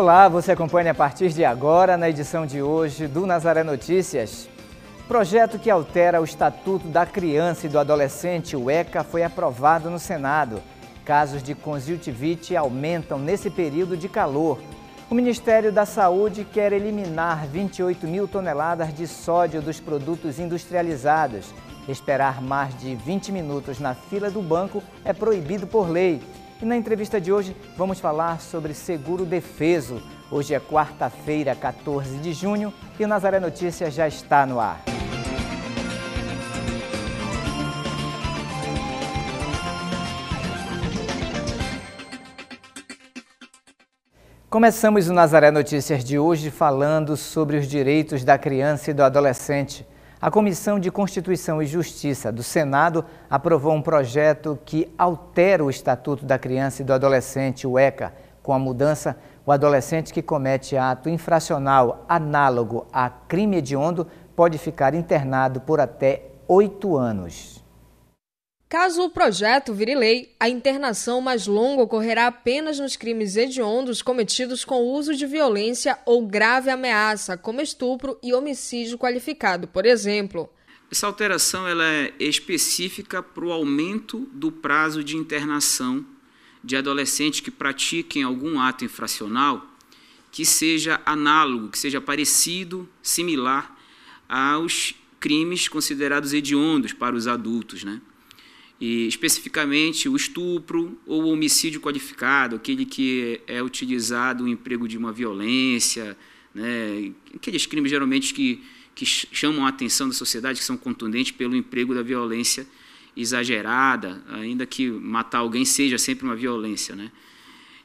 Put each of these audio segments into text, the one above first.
Olá, você acompanha a partir de agora na edição de hoje do Nazaré Notícias. Projeto que altera o Estatuto da Criança e do Adolescente, o ECA, foi aprovado no Senado. Casos de conjuntivite aumentam nesse período de calor. O Ministério da Saúde quer eliminar 28 mil toneladas de sódio dos produtos industrializados. Esperar mais de 20 minutos na fila do banco é proibido por lei. E na entrevista de hoje vamos falar sobre seguro defeso. Hoje é quarta-feira, 14 de junho, e o Nazaré Notícias já está no ar. Começamos o Nazaré Notícias de hoje falando sobre os direitos da criança e do adolescente. A Comissão de Constituição e Justiça do Senado aprovou um projeto que altera o Estatuto da Criança e do Adolescente, o ECA. Com a mudança, o adolescente que comete ato infracional análogo a crime hediondo pode ficar internado por até oito anos. Caso o projeto vire lei, a internação mais longa ocorrerá apenas nos crimes hediondos cometidos com uso de violência ou grave ameaça, como estupro e homicídio qualificado, por exemplo. Essa alteração ela é específica para o aumento do prazo de internação de adolescentes que pratiquem algum ato infracional que seja análogo, que seja parecido, similar aos crimes considerados hediondos para os adultos, né? e especificamente o estupro ou o homicídio qualificado, aquele que é utilizado o emprego de uma violência, né, aqueles crimes geralmente que, que chamam a atenção da sociedade, que são contundentes pelo emprego da violência exagerada, ainda que matar alguém seja sempre uma violência. Né?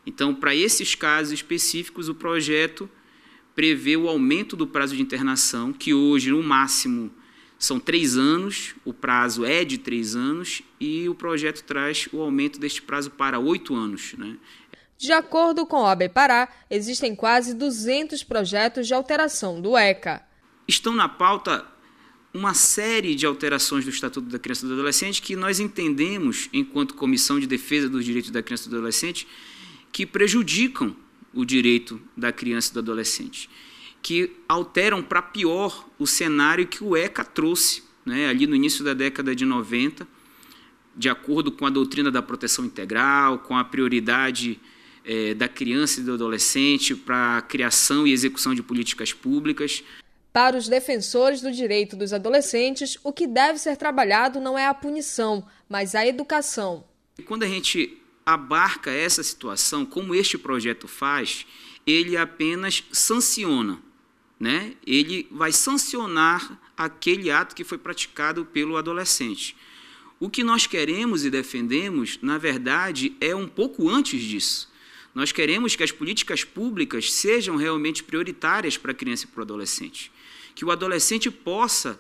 Então, para esses casos específicos, o projeto prevê o aumento do prazo de internação, que hoje, no máximo, são três anos, o prazo é de três anos e o projeto traz o aumento deste prazo para oito anos. Né? De acordo com a OAB Pará, existem quase 200 projetos de alteração do ECA. Estão na pauta uma série de alterações do Estatuto da Criança e do Adolescente que nós entendemos, enquanto Comissão de Defesa dos Direitos da Criança e do Adolescente, que prejudicam o direito da criança e do adolescente que alteram para pior o cenário que o ECA trouxe né, ali no início da década de 90, de acordo com a doutrina da proteção integral, com a prioridade é, da criança e do adolescente para a criação e execução de políticas públicas. Para os defensores do direito dos adolescentes, o que deve ser trabalhado não é a punição, mas a educação. Quando a gente abarca essa situação, como este projeto faz, ele apenas sanciona né, ele vai sancionar aquele ato que foi praticado pelo adolescente. O que nós queremos e defendemos, na verdade, é um pouco antes disso. Nós queremos que as políticas públicas sejam realmente prioritárias para a criança e para o adolescente. Que o adolescente possa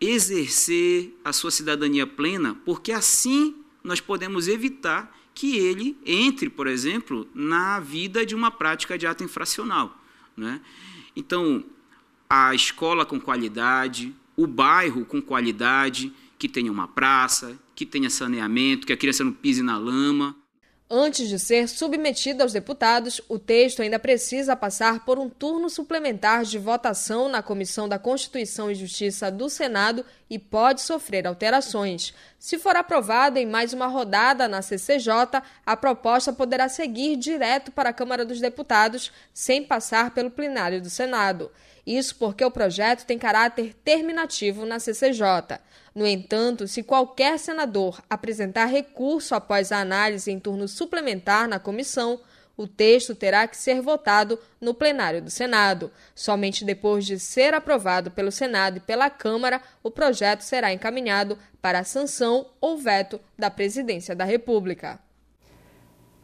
exercer a sua cidadania plena, porque assim nós podemos evitar que ele entre, por exemplo, na vida de uma prática de ato infracional. Né? Então, a escola com qualidade, o bairro com qualidade, que tenha uma praça, que tenha saneamento, que a criança não pise na lama. Antes de ser submetido aos deputados, o texto ainda precisa passar por um turno suplementar de votação na Comissão da Constituição e Justiça do Senado e pode sofrer alterações. Se for aprovada em mais uma rodada na CCJ, a proposta poderá seguir direto para a Câmara dos Deputados, sem passar pelo plenário do Senado. Isso porque o projeto tem caráter terminativo na CCJ. No entanto, se qualquer senador apresentar recurso após a análise em turno suplementar na comissão, o texto terá que ser votado no plenário do Senado. Somente depois de ser aprovado pelo Senado e pela Câmara, o projeto será encaminhado para sanção ou veto da Presidência da República.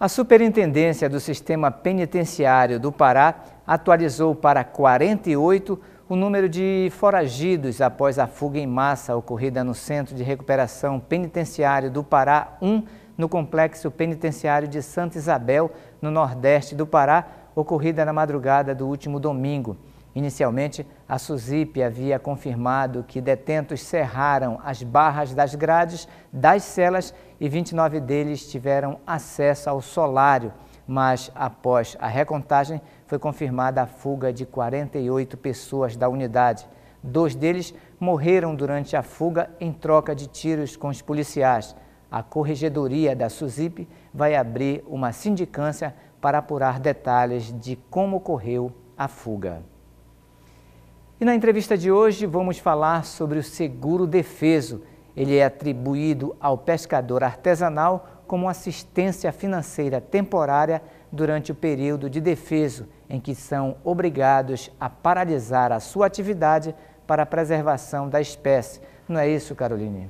A Superintendência do Sistema Penitenciário do Pará atualizou para 48 o número de foragidos após a fuga em massa ocorrida no Centro de Recuperação Penitenciário do Pará 1, no Complexo Penitenciário de Santa Isabel, no Nordeste do Pará, ocorrida na madrugada do último domingo. Inicialmente, a SUSIP havia confirmado que detentos cerraram as barras das grades das celas e 29 deles tiveram acesso ao solário, mas após a recontagem foi confirmada a fuga de 48 pessoas da unidade. Dois deles morreram durante a fuga em troca de tiros com os policiais. A corregedoria da SUSIP vai abrir uma sindicância para apurar detalhes de como ocorreu a fuga. E na entrevista de hoje vamos falar sobre o seguro defeso ele é atribuído ao pescador artesanal como assistência financeira temporária durante o período de defeso, em que são obrigados a paralisar a sua atividade para a preservação da espécie. Não é isso, Caroline?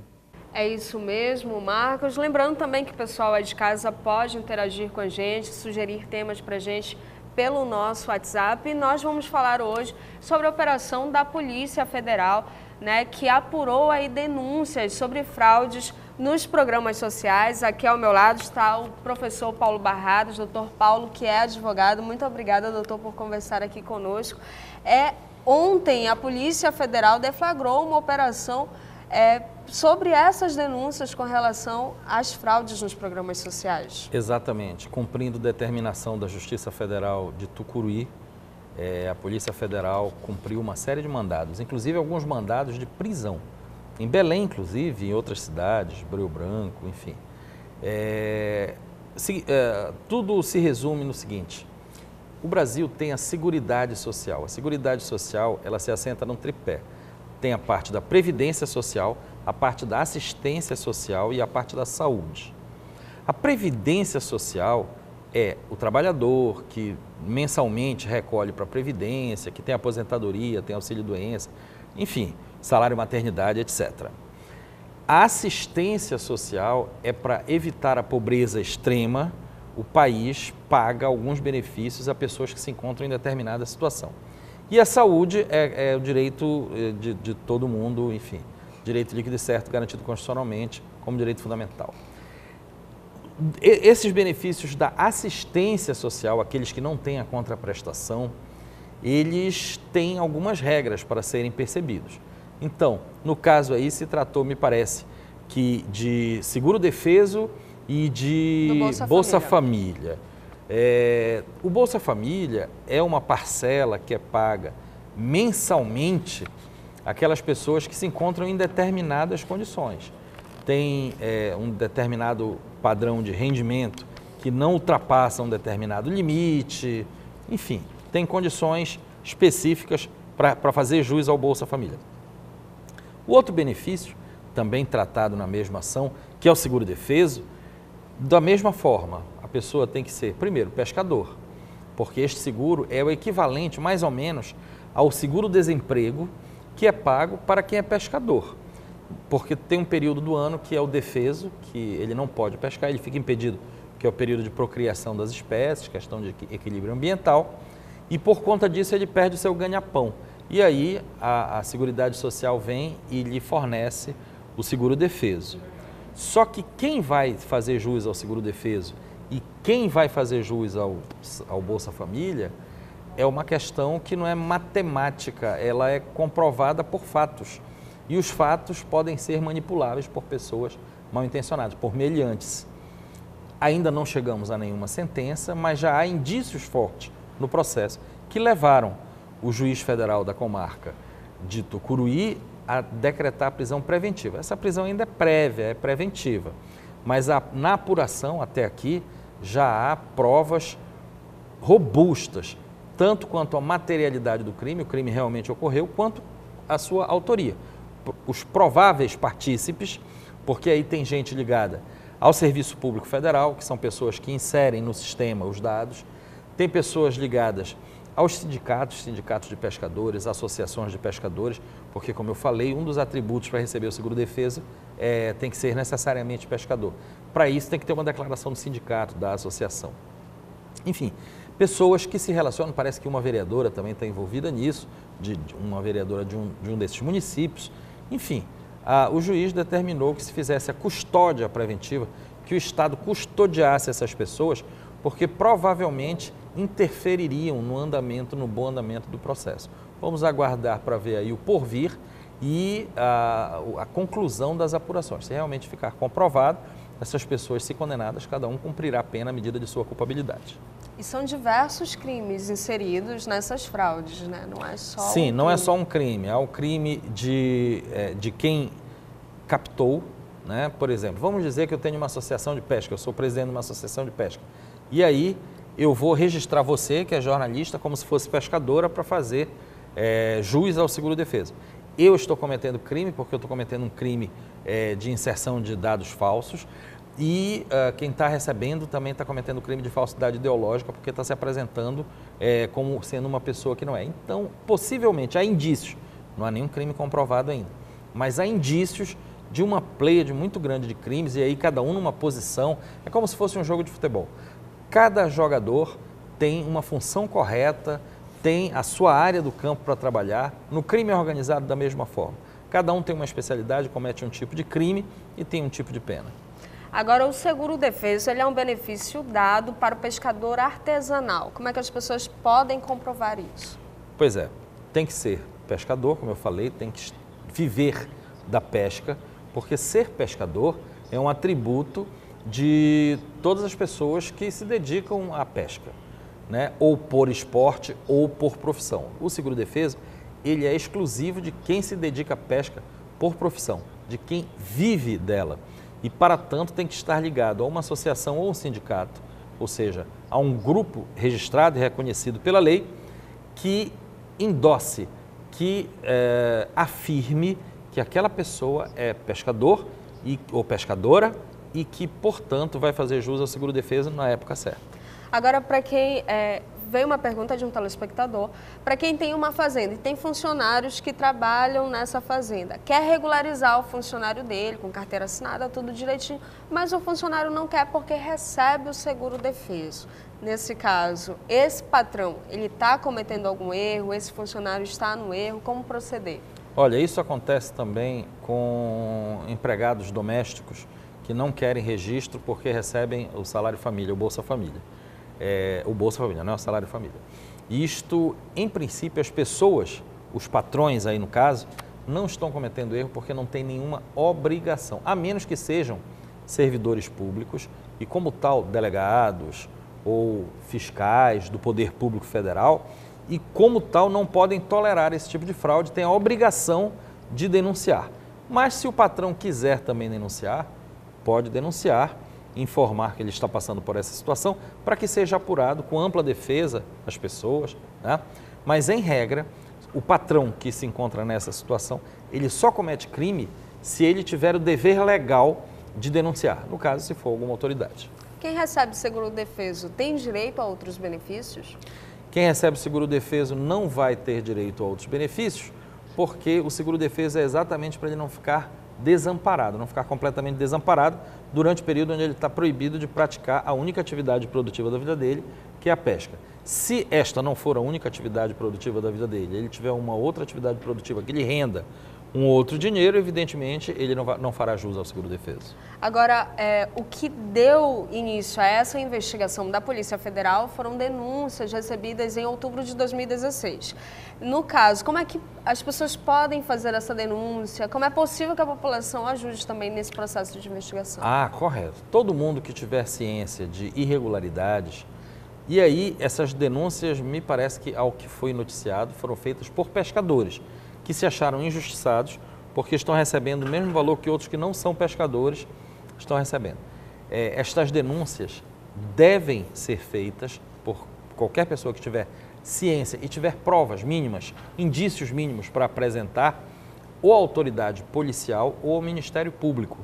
É isso mesmo, Marcos. Lembrando também que o pessoal aí de casa pode interagir com a gente, sugerir temas para a gente pelo nosso WhatsApp. E nós vamos falar hoje sobre a operação da Polícia Federal né, que apurou aí denúncias sobre fraudes nos programas sociais. Aqui ao meu lado está o professor Paulo Barrados, doutor Paulo, que é advogado. Muito obrigada, doutor, por conversar aqui conosco. É, ontem, a Polícia Federal deflagrou uma operação é, sobre essas denúncias com relação às fraudes nos programas sociais. Exatamente, cumprindo determinação da Justiça Federal de Tucuruí, é, a Polícia Federal cumpriu uma série de mandados, inclusive alguns mandados de prisão. Em Belém, inclusive, em outras cidades, Breu Branco, enfim. É, se, é, tudo se resume no seguinte: o Brasil tem a Seguridade Social. A Seguridade Social ela se assenta num tripé. Tem a parte da Previdência Social, a parte da Assistência Social e a parte da Saúde. A Previdência Social é o trabalhador que mensalmente recolhe para a Previdência, que tem aposentadoria, tem auxílio-doença, enfim, salário maternidade, etc. A assistência social é para evitar a pobreza extrema, o país paga alguns benefícios a pessoas que se encontram em determinada situação. E a saúde é, é o direito eh, de, de todo mundo, enfim, direito líquido e certo garantido constitucionalmente como direito fundamental esses benefícios da assistência social, aqueles que não têm a contraprestação, eles têm algumas regras para serem percebidos. Então, no caso aí, se tratou, me parece, que de seguro defeso e de Bolsa, Bolsa Família. Família. É, o Bolsa Família é uma parcela que é paga mensalmente aquelas pessoas que se encontram em determinadas condições tem é, um determinado padrão de rendimento que não ultrapassa um determinado limite, enfim, tem condições específicas para fazer jus ao Bolsa Família. O outro benefício, também tratado na mesma ação, que é o seguro defeso, da mesma forma, a pessoa tem que ser, primeiro, pescador, porque este seguro é o equivalente, mais ou menos, ao seguro-desemprego que é pago para quem é pescador porque tem um período do ano que é o defeso, que ele não pode pescar, ele fica impedido, que é o período de procriação das espécies, questão de equilíbrio ambiental, e por conta disso ele perde o seu ganha-pão. E aí a, a Seguridade Social vem e lhe fornece o seguro defeso. Só que quem vai fazer jus ao seguro defeso e quem vai fazer jus ao, ao Bolsa Família é uma questão que não é matemática, ela é comprovada por fatos e os fatos podem ser manipuláveis por pessoas mal intencionadas, por meliantes. Ainda não chegamos a nenhuma sentença, mas já há indícios fortes no processo que levaram o juiz federal da comarca de Tucuruí a decretar a prisão preventiva. Essa prisão ainda é prévia, é preventiva, mas a, na apuração até aqui já há provas robustas, tanto quanto a materialidade do crime, o crime realmente ocorreu, quanto a sua autoria os prováveis partícipes, porque aí tem gente ligada ao Serviço Público Federal, que são pessoas que inserem no sistema os dados, tem pessoas ligadas aos sindicatos, sindicatos de pescadores, associações de pescadores, porque, como eu falei, um dos atributos para receber o seguro-defesa é, tem que ser necessariamente pescador. Para isso, tem que ter uma declaração do sindicato, da associação. Enfim, pessoas que se relacionam, parece que uma vereadora também está envolvida nisso, de, de uma vereadora de um, de um desses municípios, enfim, a, o juiz determinou que se fizesse a custódia preventiva, que o Estado custodiasse essas pessoas, porque provavelmente interfeririam no andamento, no bom andamento do processo. Vamos aguardar para ver aí o porvir e a, a, conclusão das apurações. Se realmente ficar comprovado, essas pessoas, se condenadas, cada um cumprirá a pena à medida de sua culpabilidade. E são diversos crimes inseridos nessas fraudes, né? Não é só. Sim, um não é só um crime. é o crime de, é, de quem captou, né? Por exemplo, vamos dizer que eu tenho uma associação de pesca, eu sou presidente de uma associação de pesca. E aí eu vou registrar você, que é jornalista, como se fosse pescadora, para fazer é, juiz ao seguro-defesa. Eu estou cometendo crime porque eu estou cometendo um crime é, de inserção de dados falsos, e uh, quem está recebendo também está cometendo crime de falsidade ideológica porque está se apresentando é, como sendo uma pessoa que não é. Então, possivelmente, há indícios, não há nenhum crime comprovado ainda, mas há indícios de uma pleiade muito grande de crimes e aí cada um numa posição. É como se fosse um jogo de futebol. Cada jogador tem uma função correta, tem a sua área do campo para trabalhar. No crime é organizado, da mesma forma. Cada um tem uma especialidade, comete um tipo de crime e tem um tipo de pena. Agora, o seguro defeso ele é um benefício dado para o pescador artesanal. Como é que as pessoas podem comprovar isso? Pois é, tem que ser pescador, como eu falei, tem que viver da pesca, porque ser pescador é um atributo de todas as pessoas que se dedicam à pesca, né? ou por esporte ou por profissão. O seguro defeso ele é exclusivo de quem se dedica à pesca por profissão, de quem vive dela e, para tanto, tem que estar ligado a uma associação ou um sindicato, ou seja, a um grupo registrado e reconhecido pela lei que endosse, que é, afirme que aquela pessoa é pescador e, ou pescadora e que, portanto, vai fazer jus ao seguro-defesa na época certa. Agora, para quem é, veio uma pergunta de um telespectador para quem tem uma fazenda e tem funcionários que trabalham nessa fazenda. Quer regularizar o funcionário dele, com carteira assinada, tudo direitinho, mas o funcionário não quer porque recebe o seguro defeso. Nesse caso, esse patrão, ele está cometendo algum erro? Esse funcionário está no erro? Como proceder? Olha, isso acontece também com empregados domésticos que não querem registro porque recebem o salário família, o Bolsa Família é, o Bolsa Família, não é o Salário Família. isto, em princípio, as pessoas, os patrões aí no caso, não estão cometendo erro porque não tem nenhuma obrigação, a menos que sejam servidores públicos e, como tal, delegados ou fiscais do Poder Público Federal e, como tal, não podem tolerar esse tipo de fraude, têm a obrigação de denunciar. Mas se o patrão quiser também denunciar, pode denunciar informar que ele está passando por essa situação para que seja apurado com ampla defesa as pessoas. Né? Mas, em regra, o patrão que se encontra nessa situação, ele só comete crime se ele tiver o dever legal de denunciar, no caso, se for alguma autoridade. Quem recebe seguro defeso tem direito a outros benefícios? Quem recebe seguro defeso não vai ter direito a outros benefícios, porque o seguro defeso é exatamente para ele não ficar desamparado, não ficar completamente desamparado durante o período onde ele está proibido de praticar a única atividade produtiva da vida dele, que é a pesca. Se esta não for a única atividade produtiva da vida dele, ele tiver uma outra atividade produtiva que lhe renda um outro dinheiro, evidentemente, ele não, vai, não fará jus ao seguro-defesa. Agora, é, o que deu início a essa investigação da Polícia Federal foram denúncias recebidas em outubro de 2016. No caso, como é que as pessoas podem fazer essa denúncia? Como é possível que a população ajude também nesse processo de investigação? Ah, correto. Todo mundo que tiver ciência de irregularidades, e aí essas denúncias, me parece que ao que foi noticiado, foram feitas por pescadores que se acharam injustiçados porque estão recebendo o mesmo valor que outros que não são pescadores estão recebendo. É, estas denúncias devem ser feitas por qualquer pessoa que tiver ciência e tiver provas mínimas, indícios mínimos para apresentar, ou a autoridade policial ou o Ministério Público,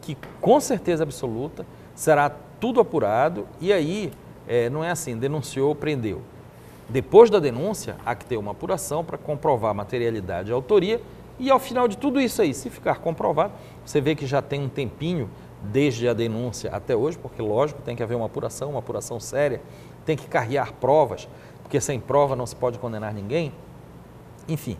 que com certeza absoluta será tudo apurado e aí é, não é assim, denunciou, prendeu depois da denúncia, há que ter uma apuração para comprovar a materialidade e a autoria. E ao final de tudo isso aí, se ficar comprovado, você vê que já tem um tempinho desde a denúncia até hoje, porque lógico, tem que haver uma apuração, uma apuração séria, tem que carregar provas, porque sem prova não se pode condenar ninguém. Enfim,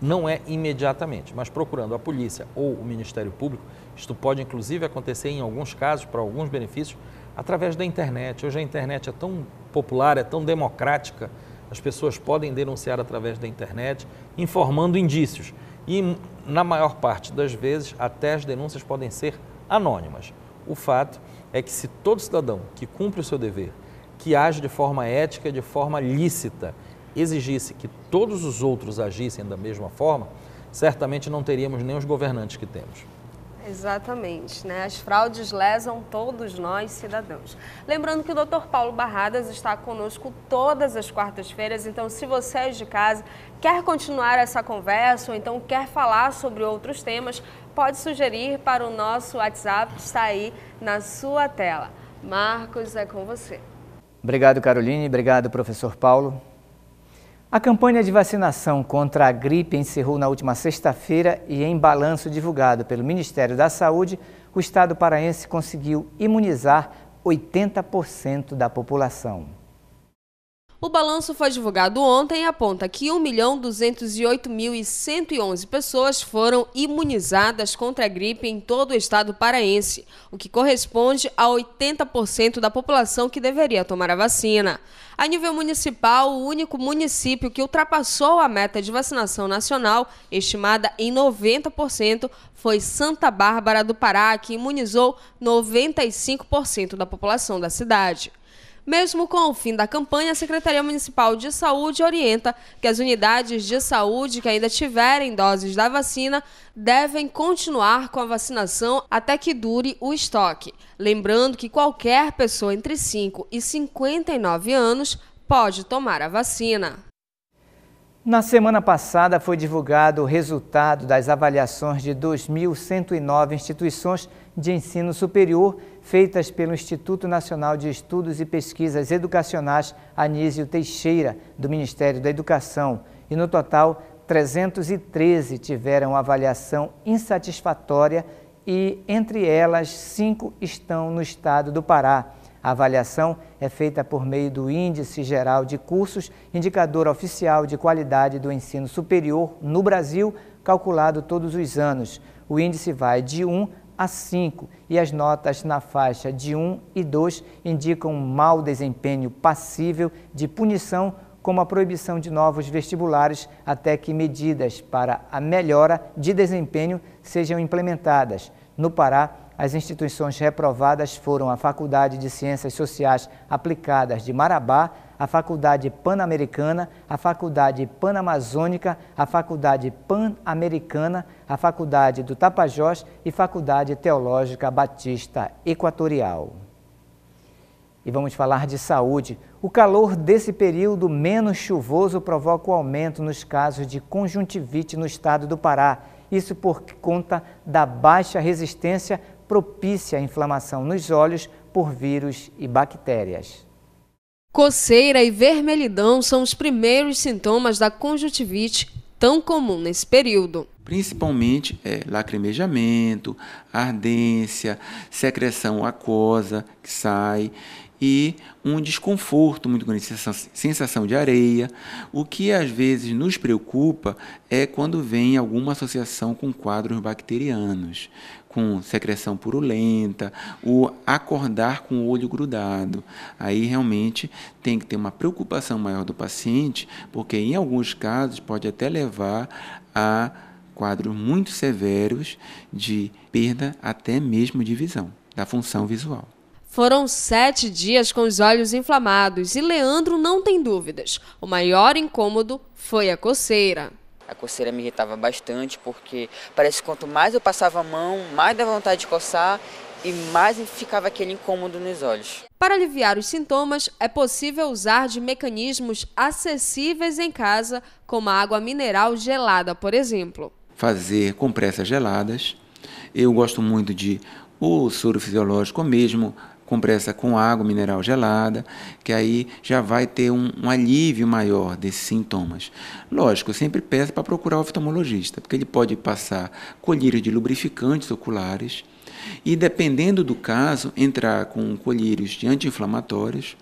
não é imediatamente, mas procurando a polícia ou o Ministério Público, isto pode inclusive acontecer em alguns casos, para alguns benefícios, através da internet. Hoje a internet é tão popular, é tão democrática, as pessoas podem denunciar através da internet, informando indícios. E, na maior parte das vezes, até as denúncias podem ser anônimas. O fato é que, se todo cidadão que cumpre o seu dever, que age de forma ética, de forma lícita, exigisse que todos os outros agissem da mesma forma, certamente não teríamos nem os governantes que temos. Exatamente, né? As fraudes lesam todos nós, cidadãos. Lembrando que o Dr. Paulo Barradas está conosco todas as quartas-feiras, então se você é de casa, quer continuar essa conversa ou então quer falar sobre outros temas, pode sugerir para o nosso WhatsApp, está aí na sua tela. Marcos, é com você. Obrigado, Caroline. Obrigado, professor Paulo. A campanha de vacinação contra a gripe encerrou na última sexta-feira e, em balanço divulgado pelo Ministério da Saúde, o estado paraense conseguiu imunizar 80% da população. O balanço foi divulgado ontem e aponta que 1.208.111 pessoas foram imunizadas contra a gripe em todo o estado paraense, o que corresponde a 80% da população que deveria tomar a vacina. A nível municipal, o único município que ultrapassou a meta de vacinação nacional, estimada em 90%, foi Santa Bárbara do Pará, que imunizou 95% da população da cidade. Mesmo com o fim da campanha, a Secretaria Municipal de Saúde orienta que as unidades de saúde que ainda tiverem doses da vacina devem continuar com a vacinação até que dure o estoque. Lembrando que qualquer pessoa entre 5 e 59 anos pode tomar a vacina. Na semana passada foi divulgado o resultado das avaliações de 2.109 instituições de ensino superior feitas pelo Instituto Nacional de Estudos e Pesquisas Educacionais Anísio Teixeira, do Ministério da Educação, e no total 313 tiveram avaliação insatisfatória e, entre elas, cinco estão no estado do Pará. A avaliação é feita por meio do Índice Geral de Cursos, indicador oficial de qualidade do ensino superior no Brasil, calculado todos os anos. O índice vai de 1 a 5 e as notas na faixa de 1 e 2 indicam um mau desempenho passível de punição, como a proibição de novos vestibulares até que medidas para a melhora de desempenho sejam implementadas. No Pará, as instituições reprovadas foram a Faculdade de Ciências Sociais Aplicadas de Marabá, a Faculdade Pan-Americana, a Faculdade Pan-Amazônica, a Faculdade Pan-Americana, a Faculdade do Tapajós e Faculdade Teológica Batista Equatorial. E vamos falar de saúde. O calor desse período menos chuvoso provoca o um aumento nos casos de conjuntivite no estado do Pará. Isso por conta da baixa resistência propícia à inflamação nos olhos por vírus e bactérias. Coceira e vermelhidão são os primeiros sintomas da conjuntivite, tão comum nesse período. Principalmente é, lacrimejamento, ardência, secreção aquosa que sai e um desconforto muito grande, sensação de areia. O que às vezes nos preocupa é quando vem alguma associação com quadros bacterianos com secreção purulenta, ou acordar com o olho grudado. Aí realmente tem que ter uma preocupação maior do paciente, porque em alguns casos pode até levar a quadros muito severos de perda até mesmo de visão, da função visual. Foram sete dias com os olhos inflamados e Leandro não tem dúvidas. O maior incômodo foi a coceira. A coceira me irritava bastante porque parece que quanto mais eu passava a mão, mais dava vontade de coçar e mais ficava aquele incômodo nos olhos. Para aliviar os sintomas, é possível usar de mecanismos acessíveis em casa, como a água mineral gelada, por exemplo. Fazer compressas geladas. Eu gosto muito de o soro fisiológico ou mesmo compressa com água mineral gelada, que aí já vai ter um, um alívio maior desses sintomas. Lógico, eu sempre peço para procurar o oftalmologista, porque ele pode passar colírios de lubrificantes oculares e, dependendo do caso, entrar com colírios de anti-inflamatórios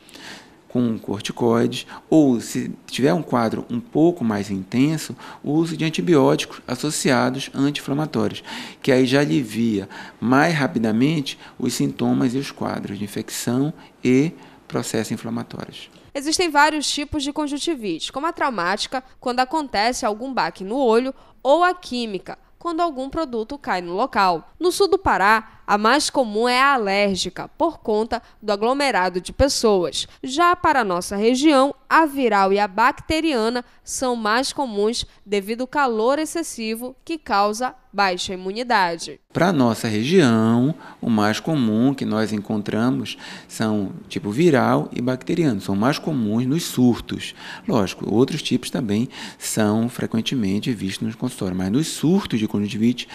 com corticoides, ou se tiver um quadro um pouco mais intenso, o uso de antibióticos associados a anti-inflamatórios, que aí já alivia mais rapidamente os sintomas e os quadros de infecção e processos inflamatórios. Existem vários tipos de conjuntivite, como a traumática, quando acontece algum baque no olho, ou a química, quando algum produto cai no local. No sul do Pará, a mais comum é a alérgica, por conta do aglomerado de pessoas. Já para nossa região, a viral e a bacteriana são mais comuns devido ao calor excessivo que causa baixa imunidade. Para nossa região, o mais comum que nós encontramos são tipo viral e bacteriano, são mais comuns nos surtos. Lógico, outros tipos também são frequentemente vistos nos consultórios, mas nos surtos de conjuntivite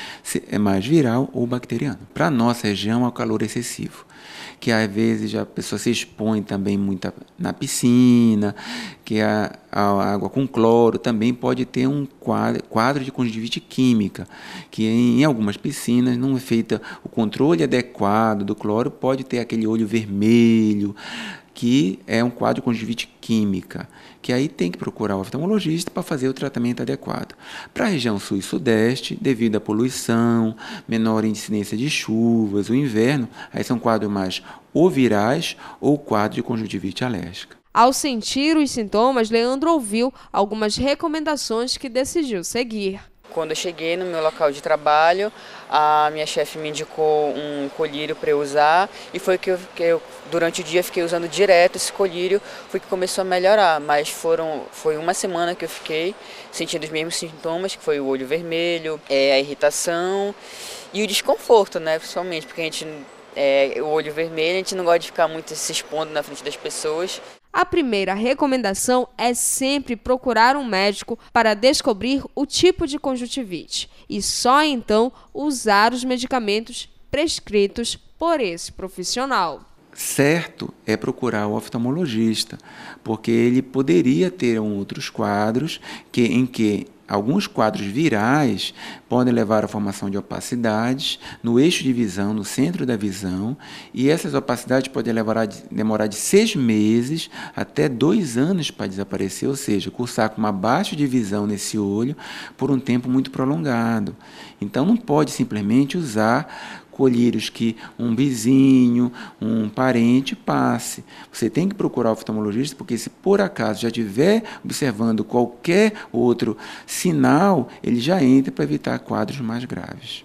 é mais viral ou bacteriano. Para nossa região ao é calor excessivo que às vezes a pessoa se expõe também muito na piscina, que a, a água com cloro também pode ter um quadro, quadro de conjuntivite química, que em, em algumas piscinas não é feita o controle adequado do cloro, pode ter aquele olho vermelho, que é um quadro de conjuntivite química, que aí tem que procurar o oftalmologista para fazer o tratamento adequado. Para a região sul e sudeste, devido à poluição, menor incidência de chuvas, o inverno, aí são quadros mais ou virais ou quadro de conjuntivite alérgica. Ao sentir os sintomas, Leandro ouviu algumas recomendações que decidiu seguir. Quando eu cheguei no meu local de trabalho, a minha chefe me indicou um colírio para eu usar e foi que eu, que eu, durante o dia fiquei usando direto esse colírio, foi que começou a melhorar, mas foram foi uma semana que eu fiquei sentindo os mesmos sintomas, que foi o olho vermelho, é, a irritação e o desconforto, né, principalmente porque a gente é, o olho vermelho, a gente não gosta de ficar muito se expondo na frente das pessoas. A primeira recomendação é sempre procurar um médico para descobrir o tipo de conjuntivite e só então usar os medicamentos prescritos por esse profissional certo é procurar o oftalmologista, porque ele poderia ter outros quadros que, em que Alguns quadros virais podem levar à formação de opacidades no eixo de visão, no centro da visão, e essas opacidades podem levar a demorar de seis meses até dois anos para desaparecer, ou seja, cursar com uma baixa de visão nesse olho por um tempo muito prolongado. Então, não pode simplesmente usar colírios que um vizinho, um parente passe. Você tem que procurar o oftalmologista, porque se por acaso já estiver observando qualquer outro sinal, ele já entra para evitar quadros mais graves.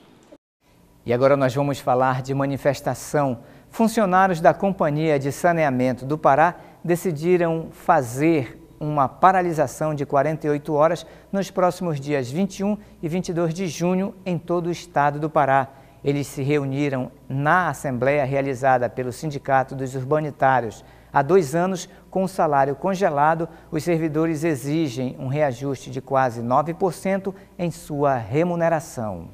E agora nós vamos falar de manifestação. Funcionários da Companhia de Saneamento do Pará decidiram fazer uma paralisação de 48 horas nos próximos dias 21 e 22 de junho em todo o estado do Pará eles se reuniram na assembleia realizada pelo Sindicato dos Urbanitários. Há dois anos, com o salário congelado, os servidores exigem um reajuste de quase 9% em sua remuneração.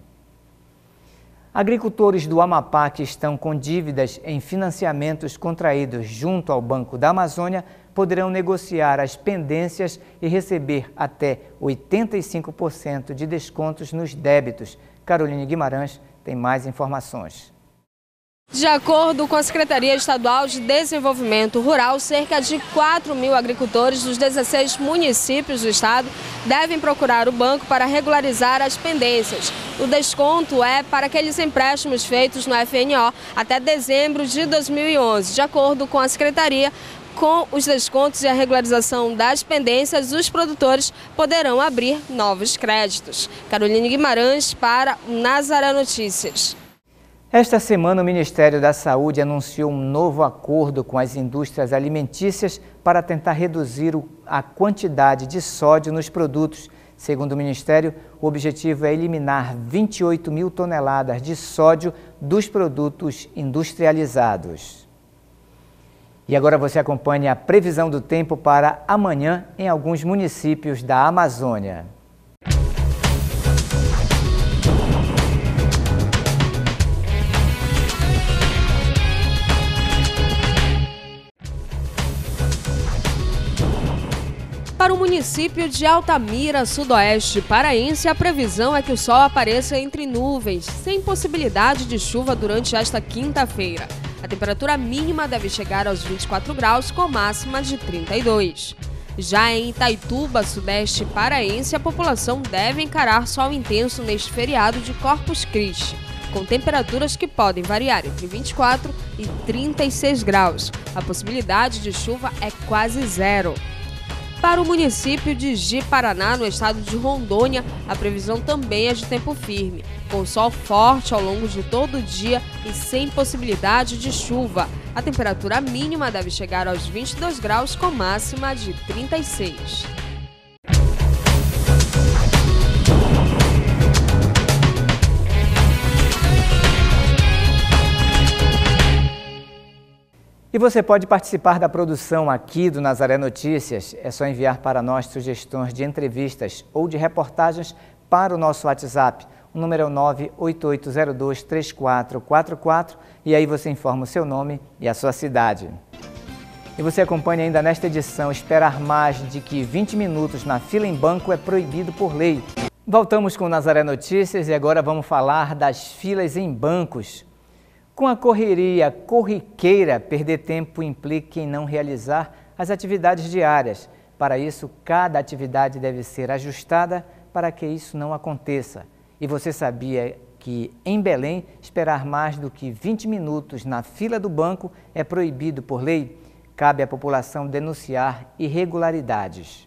Agricultores do Amapá que estão com dívidas em financiamentos contraídos junto ao Banco da Amazônia poderão negociar as pendências e receber até 85% de descontos nos débitos. Caroline Guimarães tem mais informações. De acordo com a Secretaria Estadual de Desenvolvimento Rural, cerca de 4 mil agricultores dos 16 municípios do estado devem procurar o banco para regularizar as pendências. O desconto é para aqueles empréstimos feitos no FNO até dezembro de 2011. De acordo com a Secretaria, com os descontos e a regularização das pendências, os produtores poderão abrir novos créditos. Caroline Guimarães para Nazaré Notícias. Esta semana, o Ministério da Saúde anunciou um novo acordo com as indústrias alimentícias para tentar reduzir a quantidade de sódio nos produtos. Segundo o Ministério, o objetivo é eliminar 28 mil toneladas de sódio dos produtos industrializados. E agora você acompanha a previsão do tempo para amanhã em alguns municípios da Amazônia. Para o município de Altamira, sudoeste paraense, a previsão é que o sol apareça entre nuvens, sem possibilidade de chuva durante esta quinta-feira. A temperatura mínima deve chegar aos 24 graus, com máxima de 32. Já em Itaituba, sudeste paraense, a população deve encarar sol intenso neste feriado de Corpus Christi, com temperaturas que podem variar entre 24 e 36 graus. A possibilidade de chuva é quase zero. Para o município de Ji-Paraná, no estado de Rondônia, a previsão também é de tempo firme, com sol forte ao longo de todo o dia e sem possibilidade de chuva. A temperatura mínima deve chegar aos 22 graus, com máxima de 36. E você pode participar da produção aqui do Nazaré Notícias. É só enviar para nós sugestões de entrevistas ou de reportagens para o nosso WhatsApp. O número é 988023444 e aí você informa o seu nome e a sua cidade. E você acompanha ainda nesta edição esperar mais de que 20 minutos na fila em banco é proibido por lei. Voltamos com Nazaré Notícias e agora vamos falar das filas em bancos. Com a correria corriqueira, perder tempo implica em não realizar as atividades diárias. Para isso, cada atividade deve ser ajustada para que isso não aconteça. E você sabia que em Belém, esperar mais do que 20 minutos na fila do banco é proibido por lei? Cabe à população denunciar irregularidades.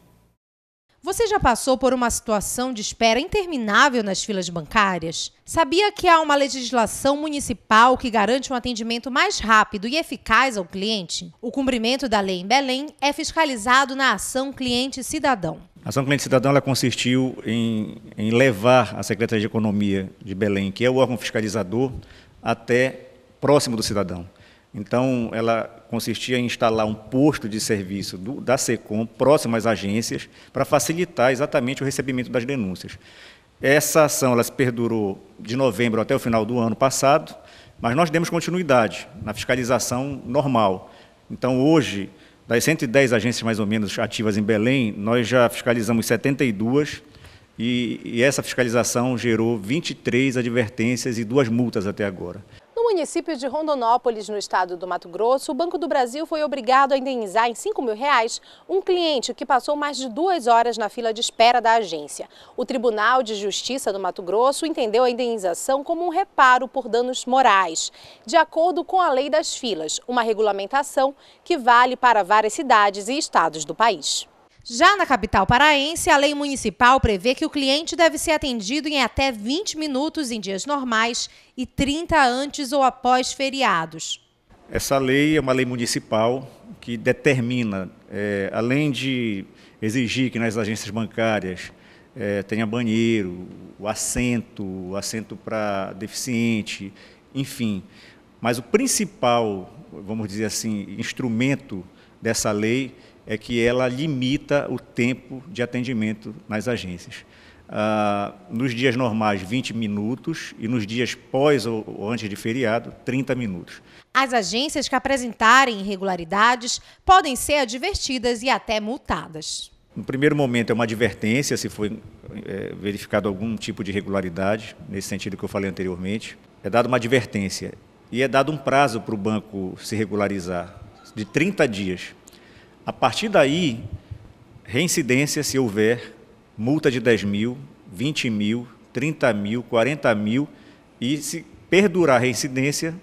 Você já passou por uma situação de espera interminável nas filas bancárias? Sabia que há uma legislação municipal que garante um atendimento mais rápido e eficaz ao cliente? O cumprimento da lei em Belém é fiscalizado na Ação Cliente Cidadão. A Ação Cliente Cidadão ela consistiu em, em levar a Secretaria de Economia de Belém, que é o órgão fiscalizador, até próximo do cidadão. Então, ela consistia em instalar um posto de serviço do, da SECOM próximo às agências para facilitar exatamente o recebimento das denúncias. Essa ação ela se perdurou de novembro até o final do ano passado, mas nós demos continuidade na fiscalização normal. Então, hoje, das 110 agências mais ou menos ativas em Belém, nós já fiscalizamos 72 e, e essa fiscalização gerou 23 advertências e duas multas até agora. No município de Rondonópolis, no estado do Mato Grosso, o Banco do Brasil foi obrigado a indenizar em 5 mil reais um cliente que passou mais de duas horas na fila de espera da agência. O Tribunal de Justiça do Mato Grosso entendeu a indenização como um reparo por danos morais, de acordo com a Lei das Filas, uma regulamentação que vale para várias cidades e estados do país. Já na capital paraense, a lei municipal prevê que o cliente deve ser atendido em até 20 minutos em dias normais e 30 antes ou após feriados. Essa lei é uma lei municipal que determina, é, além de exigir que nas agências bancárias é, tenha banheiro, o assento, o assento para deficiente, enfim. Mas o principal, vamos dizer assim, instrumento dessa lei é que ela limita o tempo de atendimento nas agências. Ah, nos dias normais, 20 minutos, e nos dias pós ou antes de feriado, 30 minutos. As agências que apresentarem irregularidades podem ser advertidas e até multadas. No primeiro momento, é uma advertência se foi é, verificado algum tipo de irregularidade, nesse sentido que eu falei anteriormente. É dada uma advertência e é dado um prazo para o banco se regularizar, de 30 dias. A partir daí, reincidência, se houver, multa de 10 mil, 20 mil, 30 mil, 40 mil, e se perdurar a reincidência,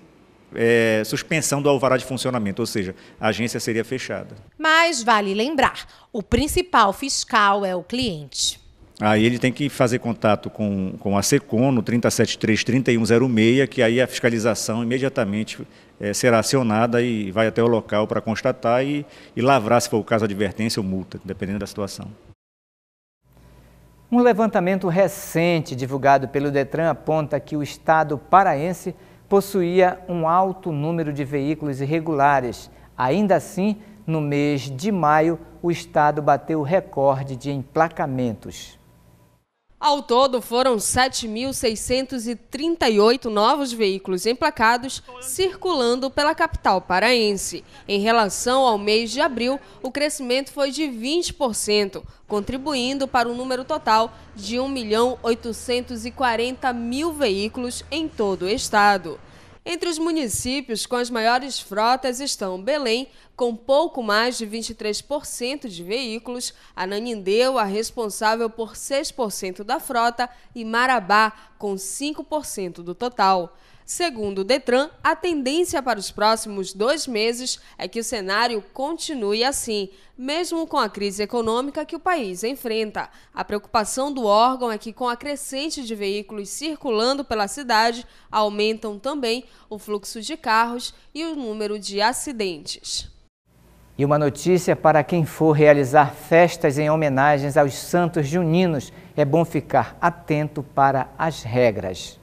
é, suspensão do alvará de funcionamento, ou seja, a agência seria fechada. Mas vale lembrar: o principal fiscal é o cliente. Aí ele tem que fazer contato com, com a SECOM no 373-3106, que aí a fiscalização imediatamente é, será acionada e vai até o local para constatar e, e lavrar, se for o caso, advertência ou multa, dependendo da situação. Um levantamento recente divulgado pelo Detran aponta que o estado paraense possuía um alto número de veículos irregulares. Ainda assim, no mês de maio, o estado bateu recorde de emplacamentos. Ao todo, foram 7.638 novos veículos emplacados circulando pela capital paraense. Em relação ao mês de abril, o crescimento foi de 20%, contribuindo para um número total de 1.840.000 veículos em todo o estado. Entre os municípios com as maiores frotas estão Belém, com pouco mais de 23% de veículos, Ananindeu, a responsável por 6% da frota, e Marabá, com 5% do total. Segundo o Detran, a tendência para os próximos dois meses é que o cenário continue assim, mesmo com a crise econômica que o país enfrenta. A preocupação do órgão é que, com a crescente de veículos circulando pela cidade, aumentam também o fluxo de carros e o número de acidentes. E uma notícia para quem for realizar festas em homenagens aos santos juninos: é bom ficar atento para as regras.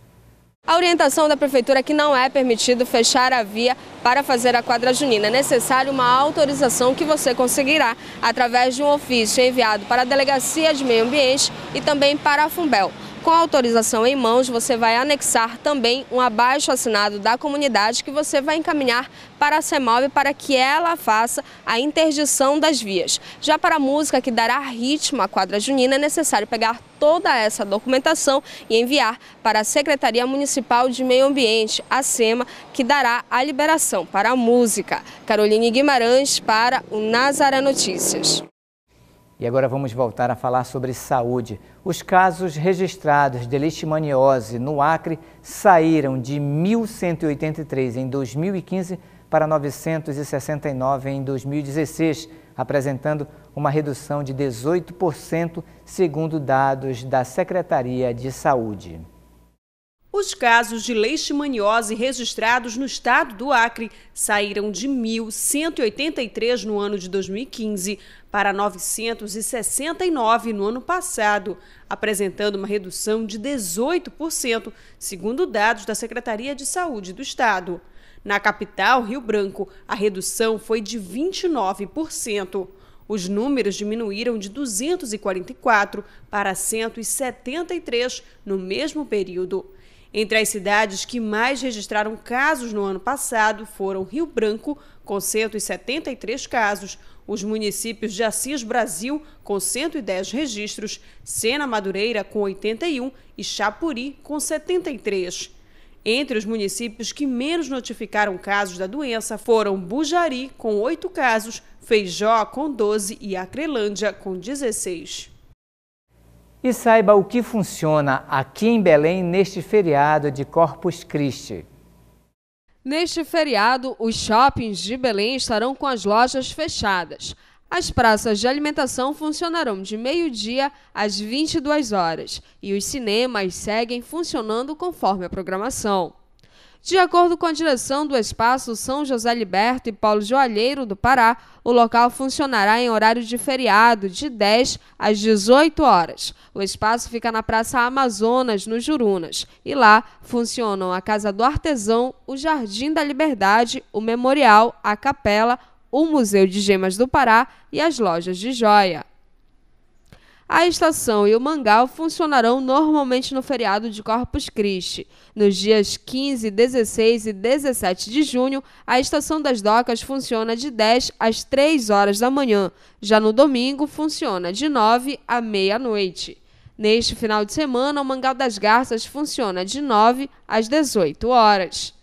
A orientação da Prefeitura é que não é permitido fechar a via para fazer a quadra junina. É necessário uma autorização que você conseguirá através de um ofício enviado para a Delegacia de Meio Ambiente e também para a Fumbel. Com a autorização em mãos, você vai anexar também um abaixo assinado da comunidade que você vai encaminhar para a CEMALB para que ela faça a interdição das vias. Já para a música que dará ritmo à quadra junina, é necessário pegar toda essa documentação e enviar para a Secretaria Municipal de Meio Ambiente, a SEMA, que dará a liberação para a música. Caroline Guimarães para o Nazaré Notícias. E agora vamos voltar a falar sobre saúde. Os casos registrados de leishmaniose no Acre saíram de 1.183 em 2015 para 969 em 2016, apresentando uma redução de 18%, segundo dados da Secretaria de Saúde. Os casos de leishmaniose registrados no estado do Acre saíram de 1.183 no ano de 2015 para 969 no ano passado, apresentando uma redução de 18%, segundo dados da Secretaria de Saúde do Estado. Na capital, Rio Branco, a redução foi de 29%. Os números diminuíram de 244 para 173 no mesmo período. Entre as cidades que mais registraram casos no ano passado foram Rio Branco, com 173 casos, os municípios de Assis Brasil, com 110 registros, Sena Madureira, com 81 e Chapuri, com 73. Entre os municípios que menos notificaram casos da doença foram Bujari, com 8 casos, Feijó, com 12 e Acrelândia, com 16 e saiba o que funciona aqui em Belém neste feriado de Corpus Christi. Neste feriado, os shoppings de Belém estarão com as lojas fechadas. As praças de alimentação funcionarão de meio-dia às 22 horas e os cinemas seguem funcionando conforme a programação. De acordo com a direção do espaço São José Liberto e Paulo Joalheiro do Pará, o local funcionará em horário de feriado, de 10 às 18 horas. O espaço fica na Praça Amazonas, no Jurunas, e lá funcionam a Casa do Artesão, o Jardim da Liberdade, o Memorial, a Capela, o Museu de Gemas do Pará e as lojas de joia. A estação e o Mangal funcionarão normalmente no feriado de Corpus Christi. Nos dias 15, 16 e 17 de junho, a estação das docas funciona de 10 às 3 horas da manhã. Já no domingo, funciona de 9 à meia-noite. Neste final de semana, o Mangal das Garças funciona de 9 às 18 horas.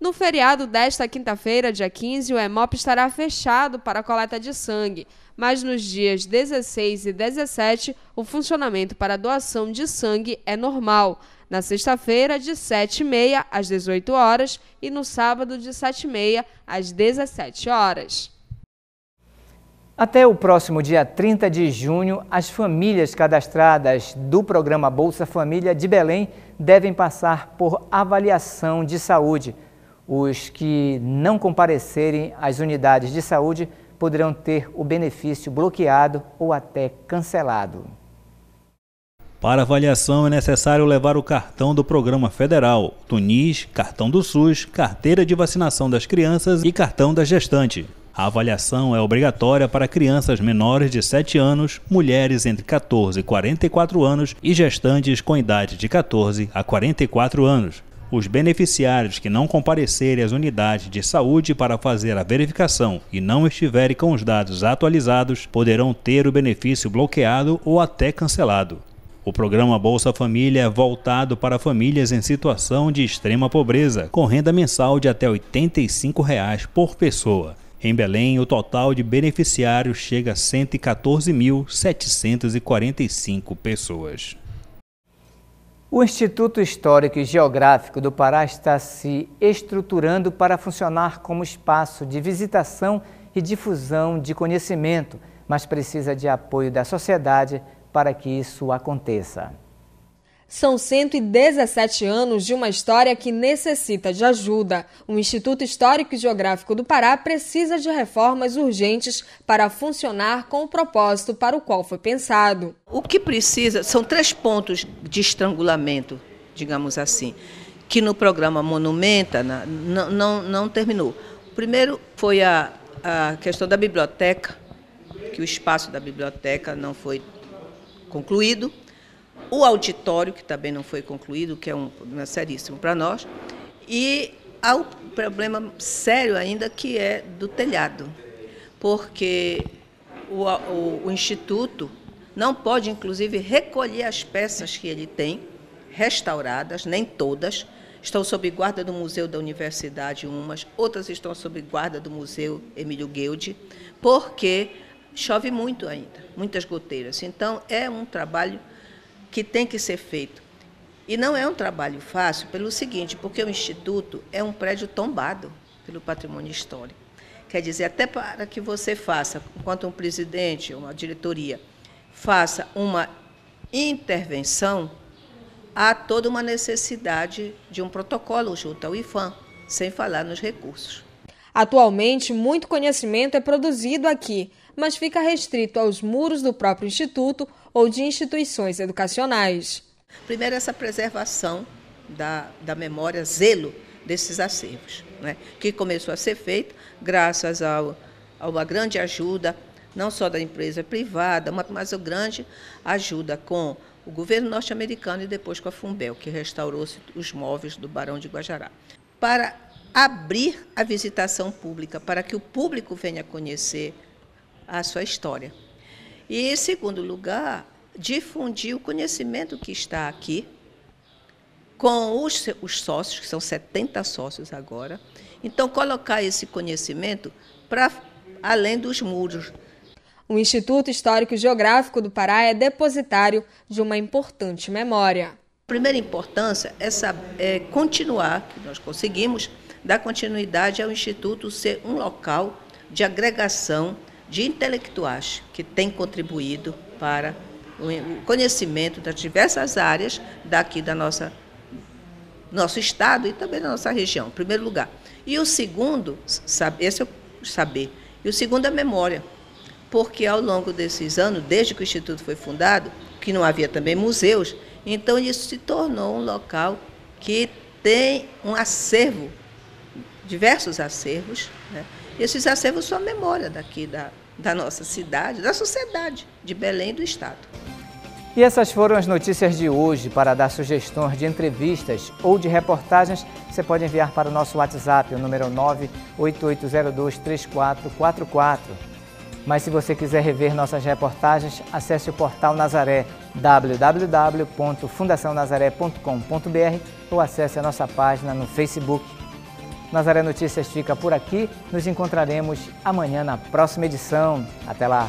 No feriado desta quinta-feira, dia 15, o EMOP estará fechado para coleta de sangue mas nos dias 16 e 17 o funcionamento para doação de sangue é normal. Na sexta-feira, de 7h30 às 18 horas e no sábado, de 7h30 às 17 horas. Até o próximo dia 30 de junho, as famílias cadastradas do programa Bolsa Família de Belém devem passar por avaliação de saúde. Os que não comparecerem às unidades de saúde poderão ter o benefício bloqueado ou até cancelado. Para avaliação é necessário levar o cartão do programa federal, Tunis, cartão do SUS, carteira de vacinação das crianças e cartão da gestante. A avaliação é obrigatória para crianças menores de 7 anos, mulheres entre 14 e 44 anos e gestantes com idade de 14 a 44 anos os beneficiários que não comparecerem às unidades de saúde para fazer a verificação e não estiverem com os dados atualizados poderão ter o benefício bloqueado ou até cancelado. O programa Bolsa Família é voltado para famílias em situação de extrema pobreza, com renda mensal de até R$ 85 reais por pessoa. Em Belém, o total de beneficiários chega a 114.745 pessoas. O Instituto Histórico e Geográfico do Pará está se estruturando para funcionar como espaço de visitação e difusão de conhecimento, mas precisa de apoio da sociedade para que isso aconteça. São 117 anos de uma história que necessita de ajuda. O Instituto Histórico e Geográfico do Pará precisa de reformas urgentes para funcionar com o propósito para o qual foi pensado. O que precisa são três pontos de estrangulamento, digamos assim, que no programa Monumenta não, não, não terminou. O primeiro foi a, a questão da biblioteca, que o espaço da biblioteca não foi concluído o auditório, que também não foi concluído, que é um problema seríssimo para nós, e há um problema sério ainda que é do telhado, porque o, o, o Instituto não pode, inclusive, recolher as peças que ele tem, restauradas, nem todas, estão sob guarda do Museu da Universidade umas, outras estão sob guarda do Museu Emílio Guilde, porque chove muito ainda, muitas goteiras. Então, é um trabalho que tem que ser feito. E não é um trabalho fácil pelo seguinte, porque o Instituto é um prédio tombado pelo patrimônio histórico. Quer dizer, até para que você faça, enquanto um presidente, uma diretoria, faça uma intervenção, há toda uma necessidade de um protocolo junto ao IFAM, sem falar nos recursos. Atualmente, muito conhecimento é produzido aqui, mas fica restrito aos muros do próprio Instituto ou de instituições educacionais. Primeiro, essa preservação da, da memória, zelo desses acervos, né, que começou a ser feito graças ao, a uma grande ajuda, não só da empresa privada, mas uma grande ajuda com o governo norte-americano e depois com a Fumbel, que restaurou os móveis do Barão de Guajará, para abrir a visitação pública, para que o público venha conhecer a sua história. E, em segundo lugar, difundir o conhecimento que está aqui com os, os sócios, que são 70 sócios agora. Então, colocar esse conhecimento para além dos muros. O Instituto Histórico Geográfico do Pará é depositário de uma importante memória. A primeira importância é, saber, é continuar, que nós conseguimos, dar continuidade ao Instituto ser um local de agregação de intelectuais que têm contribuído para o conhecimento das diversas áreas daqui da nossa nosso estado e também da nossa região, em primeiro lugar. E o segundo, esse é o saber. E o segundo é a memória, porque ao longo desses anos, desde que o instituto foi fundado, que não havia também museus, então isso se tornou um local que tem um acervo, diversos acervos. Né? Esses acervos são a memória daqui da, da nossa cidade, da sociedade de Belém e do Estado. E essas foram as notícias de hoje. Para dar sugestões de entrevistas ou de reportagens, você pode enviar para o nosso WhatsApp, o número 988023444. Mas se você quiser rever nossas reportagens, acesse o portal Nazaré, www.fundacionazaré.com.br ou acesse a nossa página no Facebook Nazaré Notícias fica por aqui. Nos encontraremos amanhã na próxima edição. Até lá!